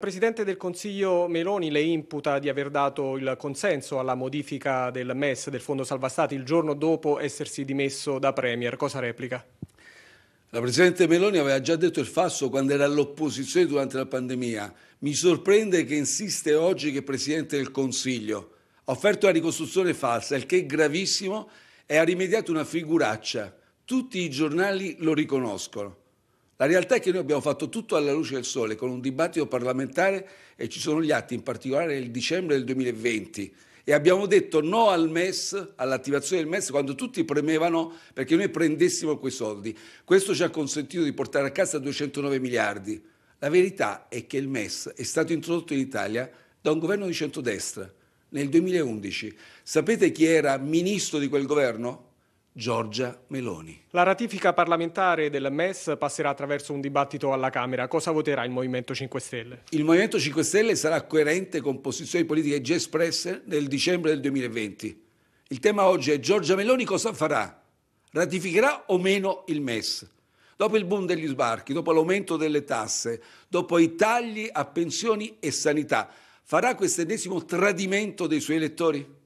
Presidente del Consiglio Meloni le imputa di aver dato il consenso alla modifica del MES, del Fondo Salva Stati, il giorno dopo essersi dimesso da Premier. Cosa replica? La Presidente Meloni aveva già detto il falso quando era all'opposizione durante la pandemia. Mi sorprende che insiste oggi che è Presidente del Consiglio. Ha offerto una ricostruzione falsa, il che è gravissimo, e ha rimediato una figuraccia. Tutti i giornali lo riconoscono. La realtà è che noi abbiamo fatto tutto alla luce del sole con un dibattito parlamentare e ci sono gli atti, in particolare nel dicembre del 2020. E abbiamo detto no al MES, all'attivazione del MES, quando tutti premevano perché noi prendessimo quei soldi. Questo ci ha consentito di portare a casa 209 miliardi. La verità è che il MES è stato introdotto in Italia da un governo di centrodestra nel 2011. Sapete chi era ministro di quel governo? Giorgia Meloni. La ratifica parlamentare del MES passerà attraverso un dibattito alla Camera. Cosa voterà il Movimento 5 Stelle? Il Movimento 5 Stelle sarà coerente con posizioni politiche già espresse nel dicembre del 2020. Il tema oggi è Giorgia Meloni cosa farà? Ratificherà o meno il MES? Dopo il boom degli sbarchi, dopo l'aumento delle tasse, dopo i tagli a pensioni e sanità, farà questo ennesimo tradimento dei suoi elettori?